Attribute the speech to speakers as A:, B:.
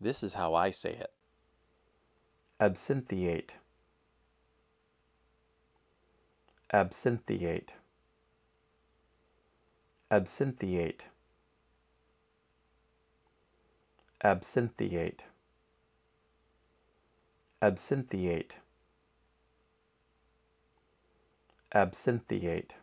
A: This is how I say it.
B: Absinthiate. Absinthiate. Absinthiate. Absinthiate. Absinthiate. Absinthiate.